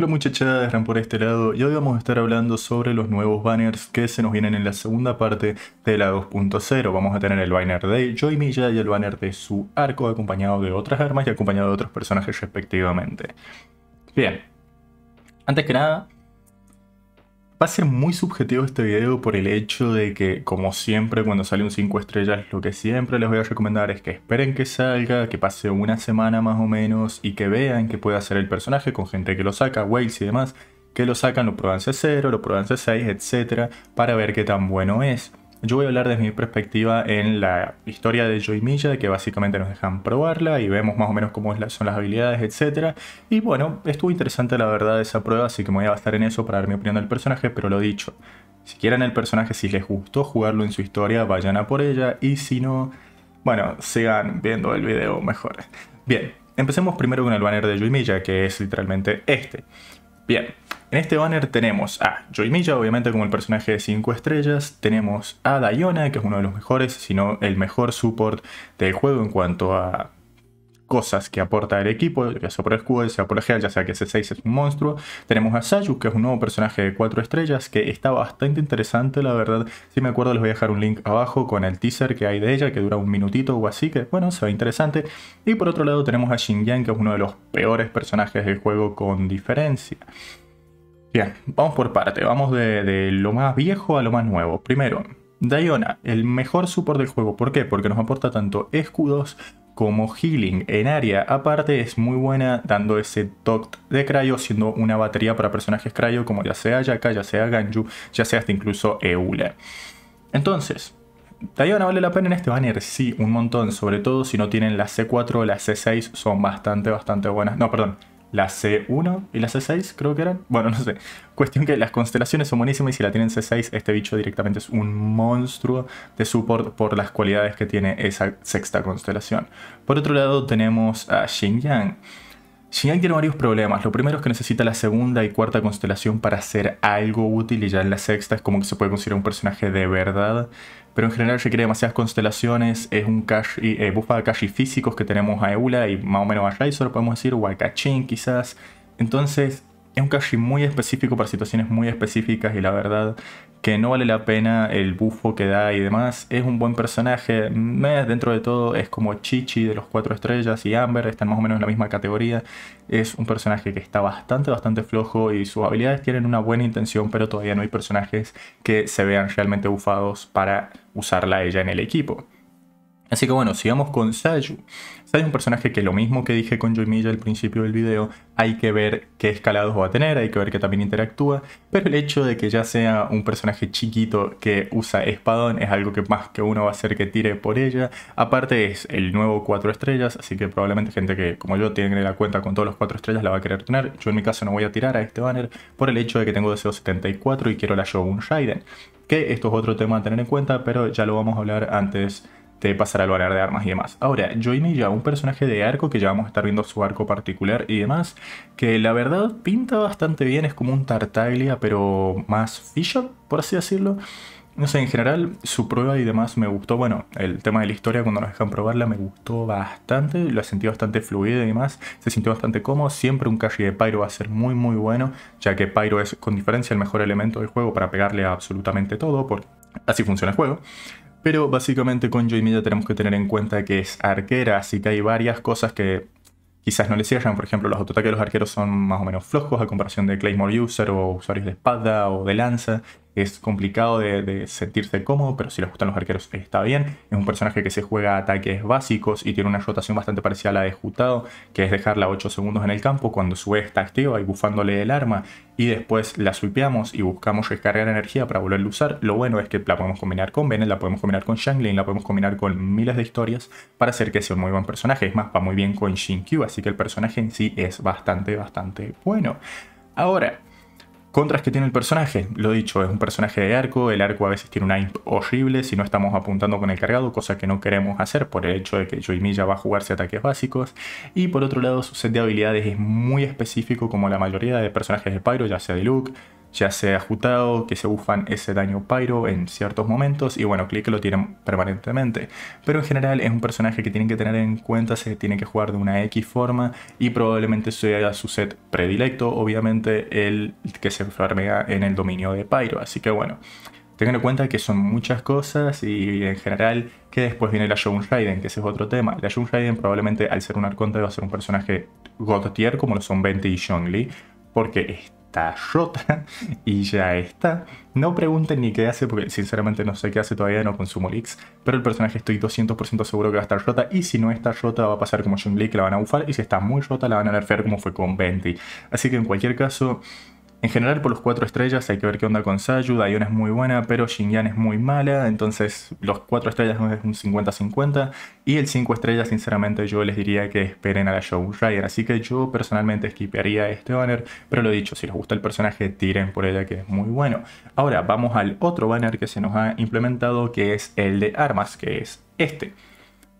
Hola muchachas, Ram por este lado y hoy vamos a estar hablando sobre los nuevos banners que se nos vienen en la segunda parte de la 2.0. Vamos a tener el banner de Joy Milla y el banner de su arco acompañado de otras armas y acompañado de otros personajes respectivamente. Bien, antes que nada, Va ser muy subjetivo este video por el hecho de que, como siempre, cuando sale un 5 estrellas, lo que siempre les voy a recomendar es que esperen que salga, que pase una semana más o menos y que vean que puede hacer el personaje con gente que lo saca, Wales y demás, que lo sacan, lo prueban C0, lo prueban C6, etc., para ver qué tan bueno es. Yo voy a hablar desde mi perspectiva en la historia de Joy Milla, que básicamente nos dejan probarla y vemos más o menos cómo son las habilidades, etc. Y bueno, estuvo interesante la verdad esa prueba, así que me voy a basar en eso para dar mi opinión del personaje, pero lo dicho. Si quieren el personaje, si les gustó jugarlo en su historia, vayan a por ella, y si no, bueno, sigan viendo el video mejor. Bien, empecemos primero con el banner de Joy que es literalmente este. Bien, en este banner tenemos a Joy obviamente como el personaje de 5 estrellas, tenemos a Dayona, que es uno de los mejores, si no el mejor support del juego en cuanto a cosas que aporta el equipo, ya sea por escudo, sea por Gel, ya sea que ese 6 es un monstruo. Tenemos a Sayu, que es un nuevo personaje de 4 estrellas, que está bastante interesante, la verdad. Si me acuerdo, les voy a dejar un link abajo con el teaser que hay de ella, que dura un minutito o así, que bueno, se ve interesante. Y por otro lado tenemos a Xinjiang, que es uno de los peores personajes del juego con diferencia. Bien, vamos por parte, vamos de, lo más viejo a lo más nuevo. Primero, dayona el mejor support del juego. ¿Por qué? Porque nos aporta tanto escudos como healing en área. Aparte es muy buena dando ese toque de Cryo, siendo una batería para personajes Cryo como ya sea Yaka, ya sea Ganju, ya sea hasta incluso Eula. Entonces, ¿Dayona vale la pena en este banner, sí, un montón, sobre todo si no tienen la C4 o la C6, son bastante, bastante buenas. No, perdón, la C1 y la C6, creo que eran. Bueno, no sé. Cuestión que las constelaciones son buenísimas y si la tienen C6, este bicho directamente es un monstruo de support por las cualidades que tiene esa sexta constelación. Por otro lado, tenemos a Xinjiang. Shingai tiene varios problemas. Lo primero es que necesita la segunda y cuarta constelación para hacer algo útil y ya en la sexta es como que se puede considerar un personaje de verdad. Pero en general quiere demasiadas constelaciones, es un cache, y, eh, busca físicos que tenemos a Eula y más o menos a Raizor podemos decir, o a Kachin quizás. Entonces es un cache muy específico para situaciones muy específicas y la verdad que no vale la pena el bufo que da y demás. Es un buen personaje, mm, eh, dentro de todo es como Chichi de los cuatro estrellas y Amber, están más o menos en la misma categoría. Es un personaje que está bastante, bastante flojo y sus habilidades tienen una buena intención, pero todavía no hay personajes que se vean realmente bufados para usarla ella en el equipo. Así que bueno, sigamos con Sayu. Sayu es un personaje que lo mismo que dije con Yoimiya al principio del video, hay que ver qué escalados va a tener, hay que ver qué también interactúa, pero el hecho de que ya sea un personaje chiquito que usa espadón es algo que más que uno va a hacer que tire por ella. Aparte es el nuevo 4 estrellas, así que probablemente gente que como yo tiene la cuenta con todos los 4 estrellas la va a querer tener. Yo en mi caso no voy a tirar a este banner por el hecho de que tengo deseo 74 y quiero la Shogun Raiden. Que esto es otro tema a tener en cuenta, pero ya lo vamos a hablar antes te pasará al valor de armas y demás. Ahora, Me ya un personaje de arco que ya vamos a estar viendo su arco particular y demás, que la verdad pinta bastante bien, es como un Tartaglia, pero más Fisher, por así decirlo. No sé, en general su prueba y demás me gustó. Bueno, el tema de la historia cuando nos dejan probarla me gustó bastante. La sentí bastante fluida y demás. Se sintió bastante cómodo. Siempre un Kashi de Pyro va a ser muy muy bueno. Ya que Pyro es con diferencia el mejor elemento del juego para pegarle a absolutamente todo. Porque así funciona el juego. Pero básicamente con Joy tenemos que tener en cuenta que es arquera, así que hay varias cosas que quizás no le cierran. Por ejemplo, los autoataques de los arqueros son más o menos flojos a comparación de Claymore User o usuarios de espada o de lanza es complicado de, sentirse cómodo, pero si le gustan los arqueros está bien. Es un personaje que se juega ataques básicos y tiene una rotación bastante parecida a la de Jutado, que es dejarla 8 segundos en el campo cuando su E está activa y bufándole el arma, y después la supeamos y buscamos recargar energía para volverlo a usar. Lo bueno es que la podemos combinar con venus la podemos combinar con Shanglin, la podemos combinar con miles de historias para hacer que sea un muy buen personaje. Es más, va muy bien con Shinkyu, así que el personaje en sí es bastante, bastante bueno. Ahora, contras que tiene el personaje. Lo dicho, es un personaje de arco, el arco a veces tiene una aim horrible si no estamos apuntando con el cargado, cosa que no queremos hacer por el hecho de que Joimilla va a jugarse ataques básicos. Y por otro lado, su set de habilidades es muy específico como la mayoría de personajes de Pyro, ya sea de Luke, ya sea ajustado, que se bufan ese daño pyro en ciertos momentos y bueno, Click lo tienen permanentemente. Pero en general es un personaje que tienen que tener en cuenta, se tiene que jugar de una X forma y probablemente sea su set predilecto, obviamente el que se farmea en el dominio de pyro, así que bueno. Tengan en cuenta que son muchas cosas y en general que después viene la shun Raiden, que ese es otro tema. La shun Raiden probablemente al ser un arconte va a ser un personaje god tier como lo son Venti y Zhongli, porque es rota y ya está. No pregunten ni qué hace porque sinceramente no sé qué hace todavía, no consumo leaks, pero el personaje estoy 200% seguro que va a estar rota. y si no está rota, va a pasar como Jungle la van a bufar y si está muy rota, la van a nerfear como fue con Venti. Así que en cualquier caso... En general, por los cuatro estrellas hay que ver qué onda con Sayu. una es muy buena, pero Xingyan es muy mala. Entonces, los cuatro estrellas es un 50-50. Y el 5 estrellas, sinceramente, yo les diría que esperen a la Show Rider. Así que yo personalmente skipearía este banner. Pero lo dicho, si les gusta el personaje, tiren por ella, que es muy bueno. Ahora, vamos al otro banner que se nos ha implementado, que es el de armas, que es este.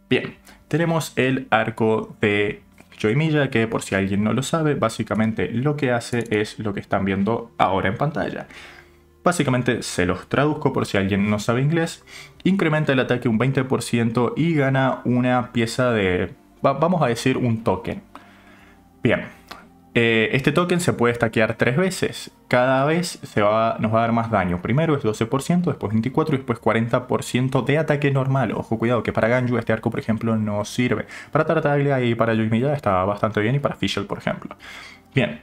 Bien, tenemos el arco de JoyMilla, que por si alguien no lo sabe, básicamente lo que hace es lo que están viendo ahora en pantalla. Básicamente se los traduzco por si alguien no sabe inglés. Incrementa el ataque un 20% y gana una pieza de, vamos a decir, un token. Bien, eh, este token se puede stackear tres veces. Cada vez se va, nos va a dar más daño. Primero es 12%, después 24% y después 40% de ataque normal. Ojo, cuidado, que para Ganju este arco, por ejemplo, no sirve. Para Tartaglia y para Luis está bastante bien y para Fischl, por ejemplo. Bien,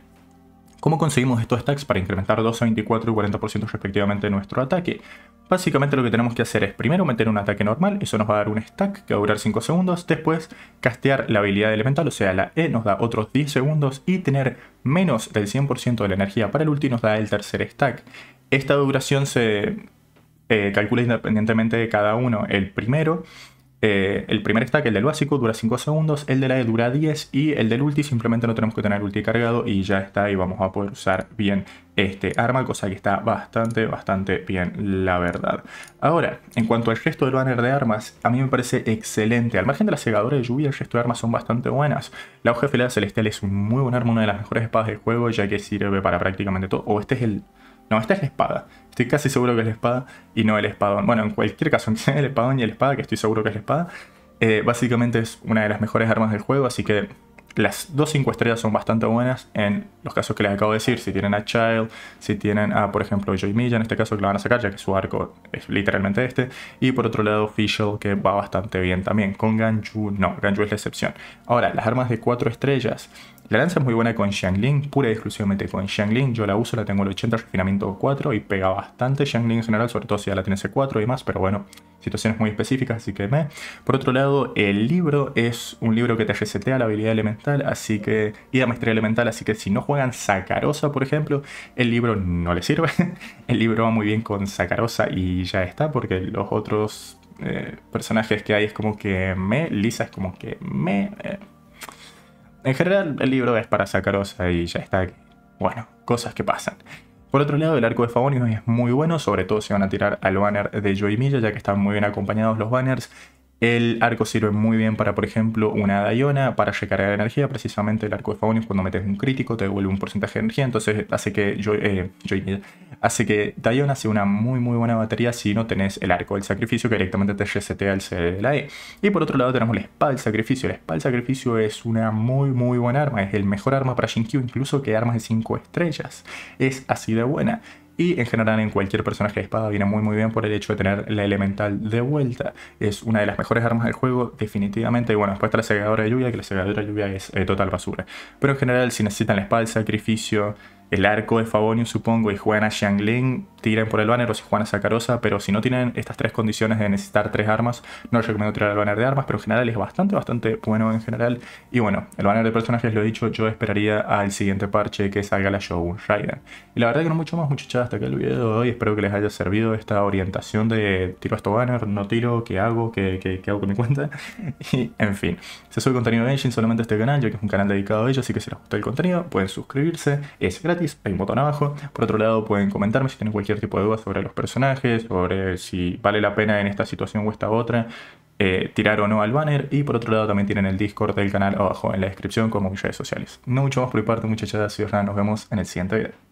¿Cómo conseguimos estos stacks para incrementar 12, 24 y 40% respectivamente nuestro ataque? Básicamente lo que tenemos que hacer es primero meter un ataque normal, eso nos va a dar un stack que va a durar 5 segundos, después castear la habilidad elemental, o sea la E nos da otros 10 segundos y tener menos del 100% de la energía para el ulti nos da el tercer stack. Esta duración se eh, calcula independientemente de cada uno. El primero eh, el primer stack, el del básico, dura 5 segundos, el de la E dura 10 y el del ulti simplemente no tenemos que tener ulti cargado y ya está y vamos a poder usar bien este arma, cosa que está bastante, bastante bien, la verdad. Ahora, en cuanto al resto del banner de armas, a mí me parece excelente. Al margen de la segadora de lluvia, el resto de armas son bastante buenas. La hoja la celestial es un muy buen arma, una de las mejores espadas del juego, ya que sirve para prácticamente todo. O este es el no, esta es la espada. Estoy casi seguro que es la espada y no el espadón. Bueno, en cualquier caso, el espadón y el espada, que estoy seguro que es la espada, eh, básicamente es una de las mejores armas del juego, así que las dos 5 estrellas son bastante buenas en los casos que les acabo de decir. Si tienen a Child, si tienen a, por ejemplo, Joy Milla, en este caso que la van a sacar, ya que su arco es literalmente este. Y por otro lado, Fischl, que va bastante bien también. Con Ganju, no, Ganju es la excepción. Ahora, las armas de 4 estrellas la lanza es muy buena con Xiangling, pura y exclusivamente con Xiangling. Yo la uso, la tengo el 80 refinamiento 4 y pega bastante Xiangling en general, sobre todo si ya la tienes C4 y más, pero bueno, situaciones muy específicas, así que me. Por otro lado, el libro es un libro que te resetea la habilidad elemental, así que. y la maestría elemental, así que si no juegan Sacarosa, por ejemplo, el libro no le sirve. el libro va muy bien con Sacarosa y ya está, porque los otros eh, personajes que hay es como que me, Lisa es como que me. Eh, en general, el libro es para Sacarosa y ya está. Bueno, cosas que pasan. Por otro lado, el arco de Favonius es muy bueno, sobre todo si van a tirar al banner de Joy Milla, ya que están muy bien acompañados los banners. El arco sirve muy bien para, por ejemplo, una Dayona, para recargar energía. Precisamente el arco de Faunius, cuando metes un crítico, te devuelve un porcentaje de energía. Entonces hace que, yo, eh, hace que Dayona sea una muy muy buena batería si no tenés el arco del sacrificio, que directamente te resetea el CD de la E. Y por otro lado tenemos la espada del sacrificio. La espada del sacrificio es una muy muy buena arma. Es el mejor arma para Shinkyu, incluso que armas de 5 estrellas. Es así de buena. Y en general en cualquier personaje de espada viene muy muy bien por el hecho de tener la elemental de vuelta. Es una de las mejores armas del juego, definitivamente. Y bueno, después está la segadora de lluvia, que la segadora de lluvia es eh, total basura. Pero en general, si necesitan la espada, el sacrificio, el arco de Favonius supongo, y juegan a Xiangling, tiren por el banner o si a Sacarosa, pero si no tienen estas tres condiciones de necesitar tres armas, no recomiendo tirar el banner de armas, pero en general es bastante, bastante bueno en general. Y bueno, el banner de personajes, lo he dicho, yo esperaría al siguiente parche que salga la Shogun Raiden. Y la verdad que no mucho más, muchachas, hasta acá el video de hoy, espero que les haya servido esta orientación de tiro a este banner, no tiro, qué hago, qué, hago con mi cuenta, y en fin. Se sube contenido de Engine solamente a este canal, ya que es un canal dedicado a ello, así que si les gusta el contenido, pueden suscribirse, es gratis hay un botón abajo. Por otro lado, pueden comentarme si tienen cualquier tipo de duda sobre los personajes, sobre si vale la pena en esta situación o esta otra. Eh, tirar o no al banner y por otro lado también tienen el Discord del canal abajo en la descripción como mis redes sociales. No mucho más por mi parte muchachas y nos vemos en el siguiente video.